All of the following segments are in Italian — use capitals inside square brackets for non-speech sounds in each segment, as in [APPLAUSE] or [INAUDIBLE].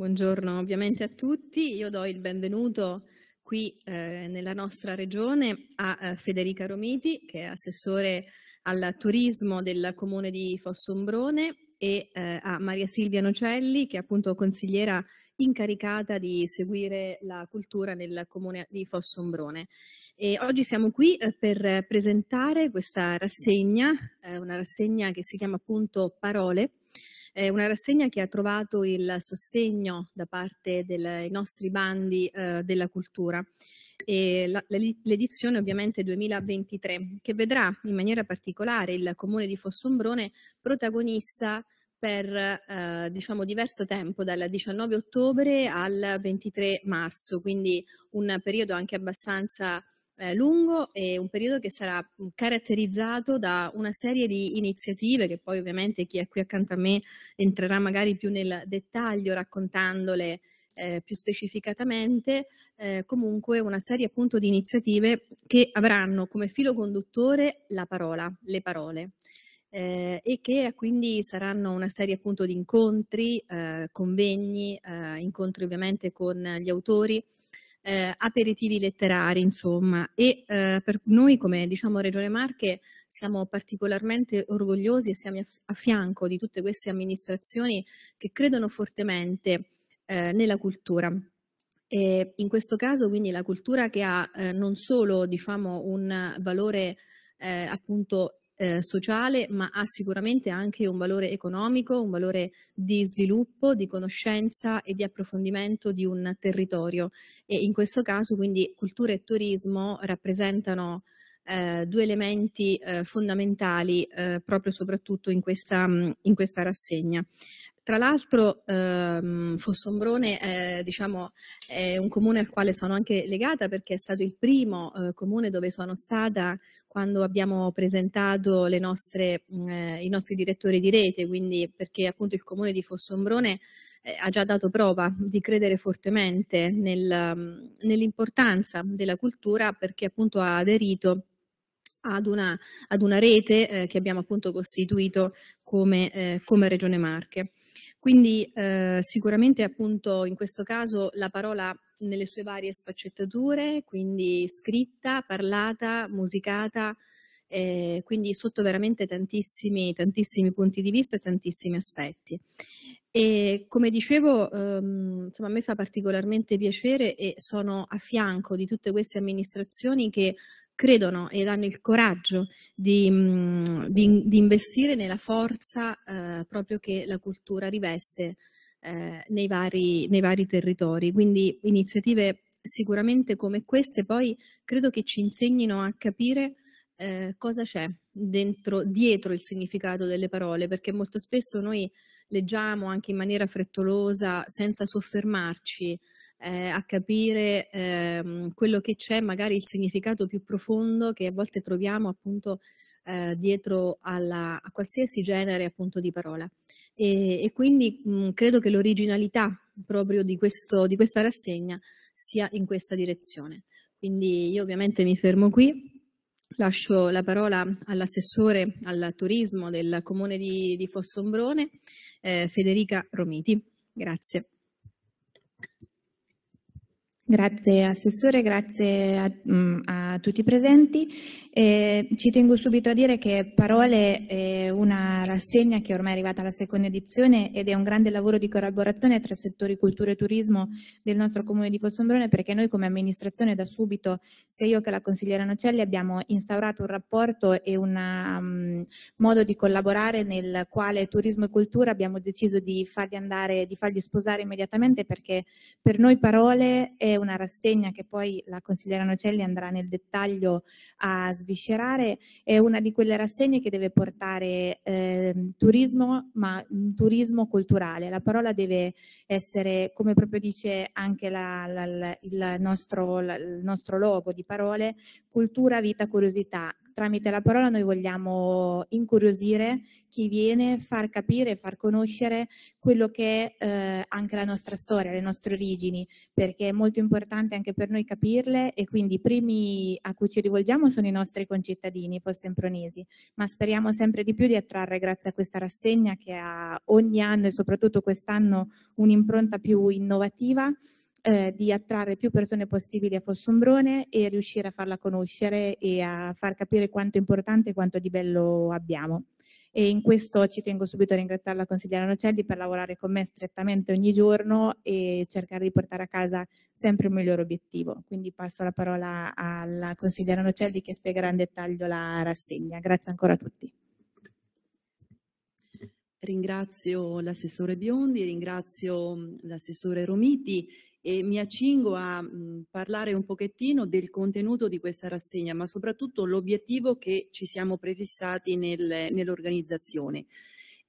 Buongiorno ovviamente a tutti, io do il benvenuto qui eh, nella nostra regione a eh, Federica Romiti che è assessore al turismo del comune di Fossombrone e eh, a Maria Silvia Nocelli che è appunto consigliera incaricata di seguire la cultura nel comune di Fossombrone. E oggi siamo qui eh, per presentare questa rassegna, eh, una rassegna che si chiama appunto Parole, è una rassegna che ha trovato il sostegno da parte dei nostri bandi eh, della cultura. La, l'edizione ovviamente 2023, che vedrà in maniera particolare il comune di Fossombrone protagonista per eh, diciamo diverso tempo, dal 19 ottobre al 23 marzo, quindi un periodo anche abbastanza eh, lungo e un periodo che sarà caratterizzato da una serie di iniziative che poi ovviamente chi è qui accanto a me entrerà magari più nel dettaglio raccontandole eh, più specificatamente, eh, comunque una serie appunto di iniziative che avranno come filo conduttore la parola, le parole. Eh, e che quindi saranno una serie appunto di incontri, eh, convegni, eh, incontri ovviamente con gli autori, eh, aperitivi letterari, insomma. E eh, per noi, come diciamo Regione Marche, siamo particolarmente orgogliosi e siamo a fianco di tutte queste amministrazioni che credono fortemente eh, nella cultura. E in questo caso, quindi, la cultura che ha eh, non solo diciamo, un valore eh, appunto eh, sociale, ma ha sicuramente anche un valore economico, un valore di sviluppo, di conoscenza e di approfondimento di un territorio. E in questo caso, quindi, cultura e turismo rappresentano eh, due elementi eh, fondamentali eh, proprio soprattutto in questa, mm, in questa rassegna. Tra l'altro ehm, Fossombrone è, diciamo, è, un comune al quale sono anche legata perché è stato il primo eh, comune dove sono stata quando abbiamo presentato nostre, mm, eh, i nostri direttori di rete, quindi perché appunto il comune di Fossombrone eh, ha già dato prova di credere fortemente nel, mm, nell'importanza della cultura perché appunto ha aderito ad una, ad una rete eh, che abbiamo appunto costituito come, eh, come Regione Marche. Quindi eh, sicuramente appunto in questo caso la parola nelle sue varie sfaccettature, quindi scritta, parlata, musicata, eh, quindi sotto veramente tantissimi, tantissimi punti di vista e tantissimi aspetti. E come dicevo, ehm, insomma, a me fa particolarmente piacere e sono a fianco di tutte queste amministrazioni che credono ed hanno il coraggio di, mm, di, di investire nella forza eh, proprio che la cultura riveste eh, nei, vari, nei vari territori. Quindi iniziative sicuramente come queste poi credo che ci insegnino a capire eh, cosa c'è dentro, dietro il significato delle parole, perché molto spesso noi leggiamo anche in maniera frettolosa, senza soffermarci eh, a capire ehm, quello che c'è, magari il significato più profondo che a volte troviamo appunto eh, dietro alla, a qualsiasi genere appunto di parola. E, e quindi mh, mm, credo che l'originalità proprio di, questo, di questa rassegna sia in questa direzione. Quindi io ovviamente mi fermo qui. Lascio la parola all'assessore al turismo del comune di, di Fossombrone, eh, Federica Romiti. Grazie. Grazie Assessore, grazie a, mm, a tutti i presenti. Eh, ci tengo subito a dire che Parole è una rassegna che ormai è arrivata alla seconda edizione ed è un grande lavoro di collaborazione tra settori cultura e turismo del nostro comune di Fossombrone perché noi come amministrazione da subito, sia io che la consigliera Nocelli, abbiamo instaurato un rapporto e un um, modo di collaborare nel quale turismo e cultura abbiamo deciso di farli, andare, di fargli sposare immediatamente perché per noi Parole è una rassegna che poi la consigliera Nocelli andrà nel dettaglio a sviscerare, è una di quelle rassegne che deve portare eh, turismo, ma un mm, turismo culturale. La parola deve essere, come proprio dice anche la, la, la, il, nostro, il nostro logo di parole, cultura, vita, curiosità tramite la parola noi vogliamo incuriosire chi viene, far capire, far conoscere quello che è eh, anche la nostra storia, le nostre origini, perché è molto importante anche per noi capirle e quindi i primi a cui ci rivolgiamo sono i nostri concittadini forse fossempronesi, ma speriamo sempre di più di attrarre grazie a questa rassegna che ha ogni anno e soprattutto quest'anno un'impronta più innovativa eh, di attrarre più persone possibili a Fossombrone e riuscire a farla conoscere e a far capire quanto è importante e quanto di bello abbiamo. E in questo ci tengo subito a ringraziare la consigliera Nocelli per lavorare con me strettamente ogni giorno e cercare di portare a casa sempre un miglior obiettivo. Quindi passo la parola alla consigliera Nocelli che spiegherà in dettaglio la rassegna. Grazie ancora a tutti. Ringrazio l'assessore Biondi, ringrazio l'assessore Romiti e mi accingo a parlare un pochettino del contenuto di questa rassegna, ma soprattutto l'obiettivo che ci siamo prefissati nel, nell'organizzazione.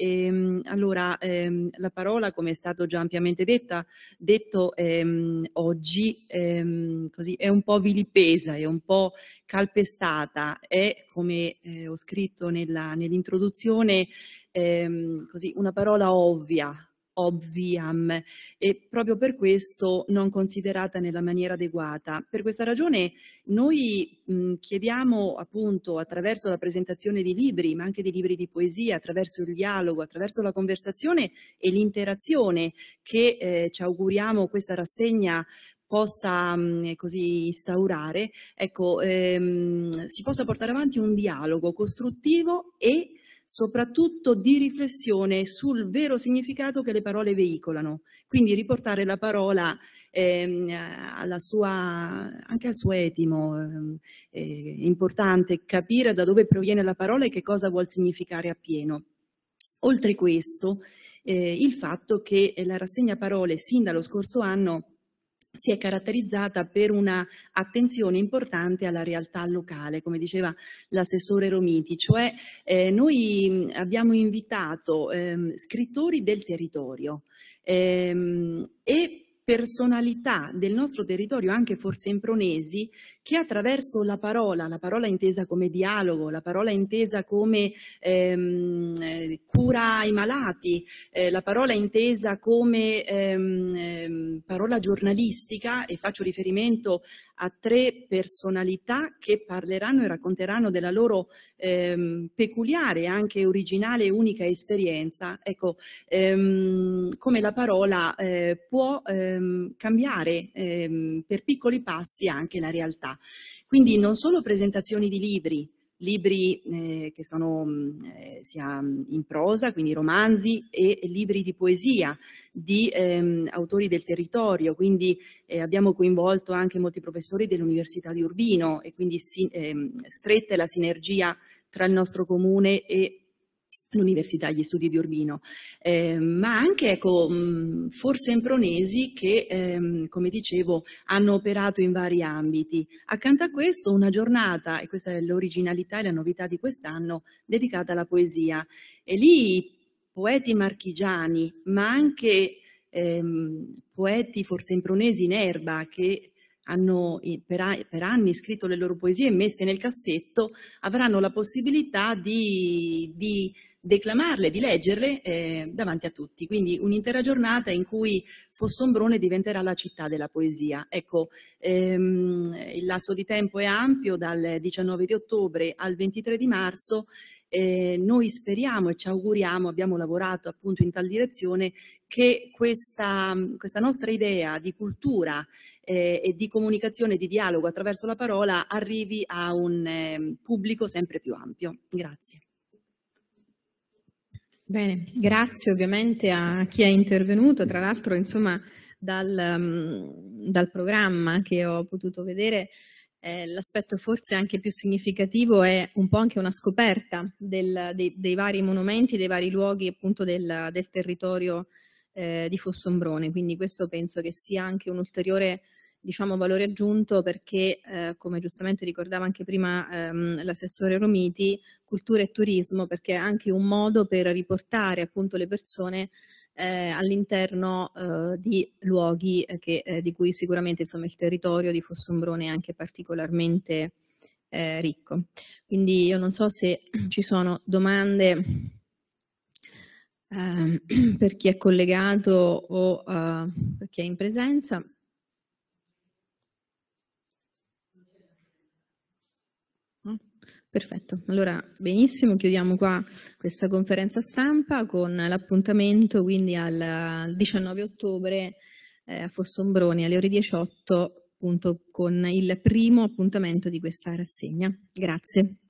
Ehm, allora, ehm, la parola, come è stato già ampiamente detta, detto ehm, oggi, ehm, così, è un po' vilipesa, è un po' calpestata, è, come eh, ho scritto nella, nell'introduzione, ehm, così, una parola ovvia, obviam e proprio per questo non considerata nella maniera adeguata. Per questa ragione noi mh, chiediamo appunto attraverso la presentazione di libri, ma anche di libri di poesia, attraverso il dialogo, attraverso la conversazione e l'interazione che eh, ci auguriamo questa rassegna possa così instaurare, ecco, ehm, si possa portare avanti un dialogo costruttivo e soprattutto di riflessione sul vero significato che le parole veicolano, quindi riportare la parola ehm, sua, anche al suo etimo, ehm, è importante capire da dove proviene la parola e che cosa vuol significare appieno. Oltre questo, eh, il fatto che la rassegna parole sin dallo scorso anno si è caratterizzata per una attenzione importante alla realtà locale, come diceva l'assessore Romiti, cioè eh, noi mm, abbiamo invitato eh, scrittori del territorio ehm, e personalità del nostro territorio, anche forse impronesi, che attraverso la parola, la parola intesa come dialogo, la parola intesa come ehm, cura ai malati, eh, la parola intesa come ehm, ehm parola giornalistica, e faccio riferimento a tre personalità che parleranno e racconteranno della loro ehm, peculiare, anche originale e unica esperienza, ecco, ehm, come la parola eh, può... Eh, ehm, cambiare ehm, per piccoli passi anche la realtà. Quindi non solo presentazioni di libri, libri eh, che sono mm, eh, sia mm, in prosa, quindi romanzi, e libri di poesia di ehm, autori del territorio, quindi eh, abbiamo coinvolto anche molti professori dell'Università di Urbino e quindi si, ehm, stretta la sinergia tra il nostro comune e l'università gli studi di Urbino, eh, ma anche ecco, forse impronesi che, ehm, come dicevo, hanno operato in vari ambiti. Accanto a questo una giornata, e questa è l'originalità e la novità di quest'anno, dedicata alla poesia. E lì poeti marchigiani, ma anche ehm, poeti forse impronesi in erba che hanno per, anni scritto le loro poesie e messe nel cassetto, avranno la possibilità di, di declamarle, di leggerle eh, davanti a tutti. Quindi un'intera giornata in cui Fossombrone diventerà la città della poesia. Ecco, ehm, il lasso di tempo è ampio, dal 19 di ottobre al 23 di marzo. Eh, noi speriamo e ci auguriamo, abbiamo lavorato appunto in tal direzione, che questa, questa nostra idea di cultura eh, e di comunicazione, di dialogo attraverso la parola, arrivi a un ehm, pubblico sempre più ampio. Grazie. Bene, grazie ovviamente a chi è intervenuto, tra l'altro insomma dal, mm, dal programma che ho potuto vedere eh, l'aspetto forse anche più significativo è un po' anche una scoperta del, dei, dei, vari monumenti, dei vari luoghi appunto del, del territorio eh, di Fossombrone, quindi questo penso che sia anche un ulteriore diciamo, valore aggiunto perché, eh, come giustamente ricordava anche prima ehm, l'assessore Romiti, cultura e turismo perché è anche un modo per riportare appunto le persone eh, all'interno eh, di luoghi eh, che, eh, di cui sicuramente insomma, il territorio di Fossombrone è anche particolarmente eh, ricco. Quindi io non so se ci sono domande ehm, [CLEARS THROAT] per chi è collegato o eh, per chi è in presenza. Perfetto, allora benissimo, chiudiamo qua questa conferenza stampa con l'appuntamento quindi al 19 ottobre eh, a Fossombroni alle ore 18 appunto con il primo appuntamento di questa rassegna. Grazie.